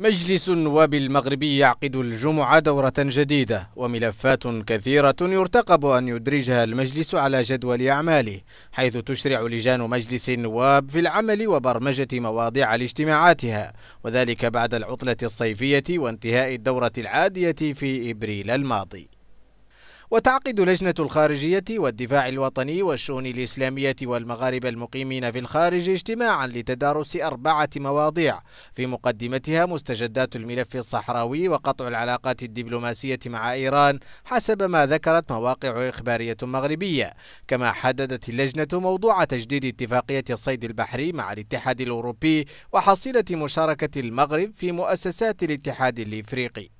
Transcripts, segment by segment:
مجلس النواب المغربي يعقد الجمعة دورة جديدة وملفات كثيرة يرتقب أن يدرجها المجلس على جدول أعماله حيث تشرع لجان مجلس النواب في العمل وبرمجة مواضيع لاجتماعاتها وذلك بعد العطلة الصيفية وانتهاء الدورة العادية في إبريل الماضي وتعقد لجنة الخارجية والدفاع الوطني والشؤون الإسلامية والمغاربة المقيمين في الخارج اجتماعا لتدارس أربعة مواضيع في مقدمتها مستجدات الملف الصحراوي وقطع العلاقات الدبلوماسية مع إيران حسب ما ذكرت مواقع إخبارية مغربية كما حددت اللجنة موضوع تجديد اتفاقية الصيد البحري مع الاتحاد الأوروبي وحصيلة مشاركة المغرب في مؤسسات الاتحاد الإفريقي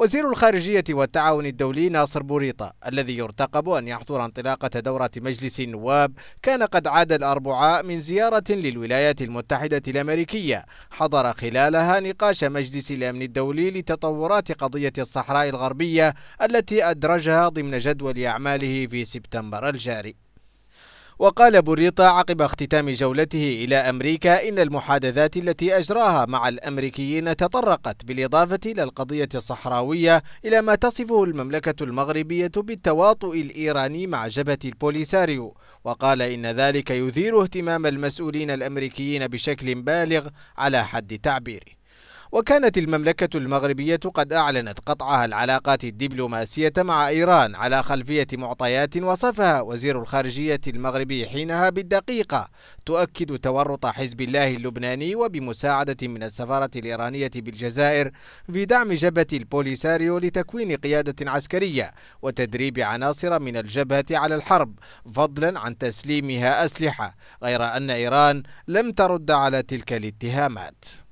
وزير الخارجية والتعاون الدولي ناصر بوريطة الذي يرتقب أن يحضر انطلاقة دورة مجلس النواب كان قد عاد الأربعاء من زيارة للولايات المتحدة الأمريكية حضر خلالها نقاش مجلس الأمن الدولي لتطورات قضية الصحراء الغربية التي أدرجها ضمن جدول أعماله في سبتمبر الجاري وقال بوريطا عقب اختتام جولته إلى أمريكا إن المحادثات التي أجراها مع الأمريكيين تطرقت بالإضافة إلى القضية الصحراوية إلى ما تصفه المملكة المغربية بالتواطؤ الإيراني مع جبهة البوليساريو وقال إن ذلك يثير اهتمام المسؤولين الأمريكيين بشكل بالغ على حد تعبيره وكانت المملكة المغربية قد أعلنت قطعها العلاقات الدبلوماسية مع إيران على خلفية معطيات وصفها وزير الخارجية المغربي حينها بالدقيقة تؤكد تورط حزب الله اللبناني وبمساعدة من السفارة الإيرانية بالجزائر في دعم جبهة البوليساريو لتكوين قيادة عسكرية وتدريب عناصر من الجبهة على الحرب فضلا عن تسليمها أسلحة غير أن إيران لم ترد على تلك الاتهامات